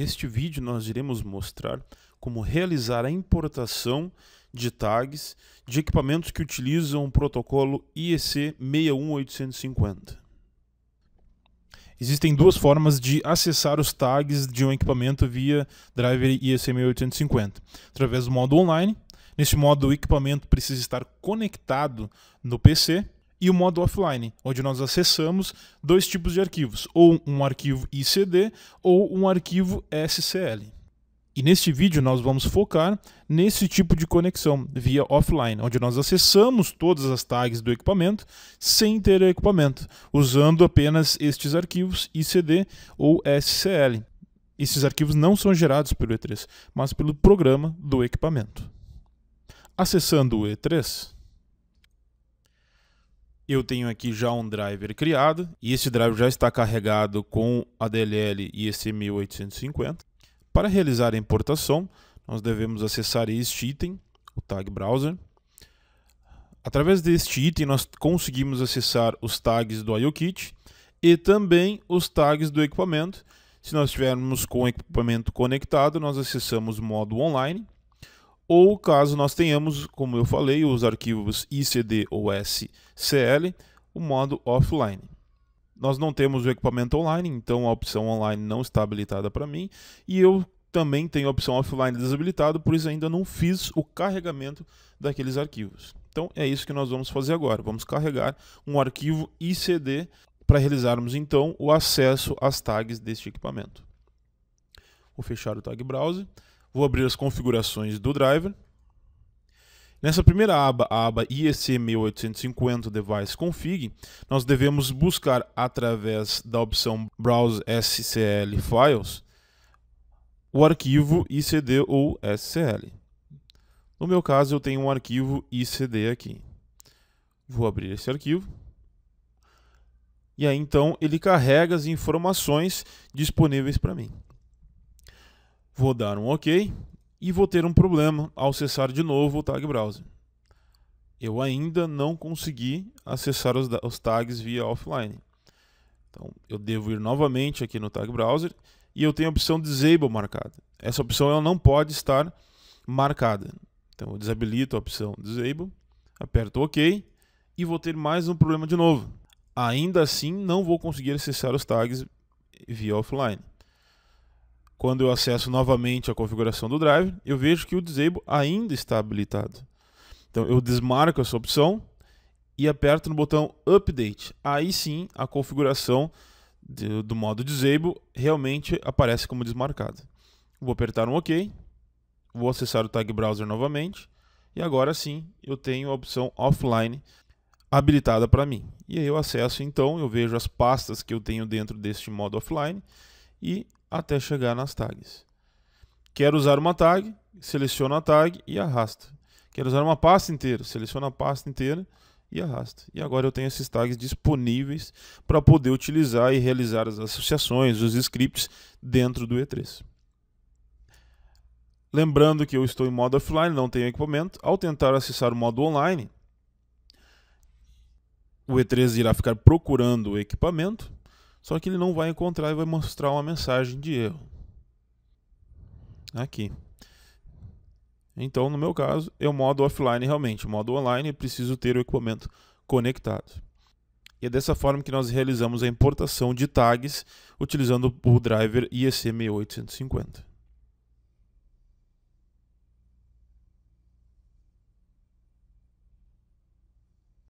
Neste vídeo nós iremos mostrar como realizar a importação de tags de equipamentos que utilizam o protocolo IEC 61850. Existem duas formas de acessar os tags de um equipamento via driver IEC 61850, através do modo online. Neste modo, o equipamento precisa estar conectado no PC e o modo offline, onde nós acessamos dois tipos de arquivos, ou um arquivo ICD ou um arquivo SCL. E neste vídeo nós vamos focar nesse tipo de conexão via offline, onde nós acessamos todas as tags do equipamento sem ter equipamento, usando apenas estes arquivos ICD ou SCL. Esses arquivos não são gerados pelo E3, mas pelo programa do equipamento. Acessando o E3, eu tenho aqui já um driver criado e esse driver já está carregado com a DLL IEC1850. Para realizar a importação, nós devemos acessar este item, o tag browser. Através deste item, nós conseguimos acessar os tags do IoKit e também os tags do equipamento. Se nós estivermos com o equipamento conectado, nós acessamos modo online ou caso nós tenhamos, como eu falei, os arquivos ICD ou SCL, o modo offline. Nós não temos o equipamento online, então a opção online não está habilitada para mim, e eu também tenho a opção offline desabilitada, por isso ainda não fiz o carregamento daqueles arquivos. Então é isso que nós vamos fazer agora. Vamos carregar um arquivo ICD para realizarmos então o acesso às tags deste equipamento. Vou fechar o tag browser Vou abrir as configurações do driver. Nessa primeira aba, a aba IEC1850 Device Config, nós devemos buscar através da opção Browse SCL Files o arquivo ICD ou SCL. No meu caso, eu tenho um arquivo ICD aqui. Vou abrir esse arquivo. E aí, então, ele carrega as informações disponíveis para mim. Vou dar um OK e vou ter um problema ao acessar de novo o Tag Browser. Eu ainda não consegui acessar os, os tags via offline. Então, eu devo ir novamente aqui no Tag Browser e eu tenho a opção Disable marcada. Essa opção ela não pode estar marcada. Então, eu desabilito a opção Disable, aperto OK e vou ter mais um problema de novo. Ainda assim, não vou conseguir acessar os tags via offline. Quando eu acesso novamente a configuração do drive, eu vejo que o disable ainda está habilitado. Então eu desmarco essa opção e aperto no botão Update. Aí sim a configuração de, do modo Disable realmente aparece como desmarcada. Vou apertar um OK, vou acessar o Tag Browser novamente e agora sim eu tenho a opção Offline habilitada para mim. E aí eu acesso então, eu vejo as pastas que eu tenho dentro deste modo offline e até chegar nas tags. Quero usar uma tag, seleciono a tag e arrasto. Quero usar uma pasta inteira, seleciono a pasta inteira e arrasto. E agora eu tenho esses tags disponíveis para poder utilizar e realizar as associações, os scripts dentro do E3. Lembrando que eu estou em modo offline, não tenho equipamento. Ao tentar acessar o modo online, o E3 irá ficar procurando o equipamento só que ele não vai encontrar e vai mostrar uma mensagem de erro. Aqui. Então, no meu caso, é o modo offline realmente. O modo online, preciso ter o equipamento conectado. E é dessa forma que nós realizamos a importação de tags utilizando o driver IEC6850.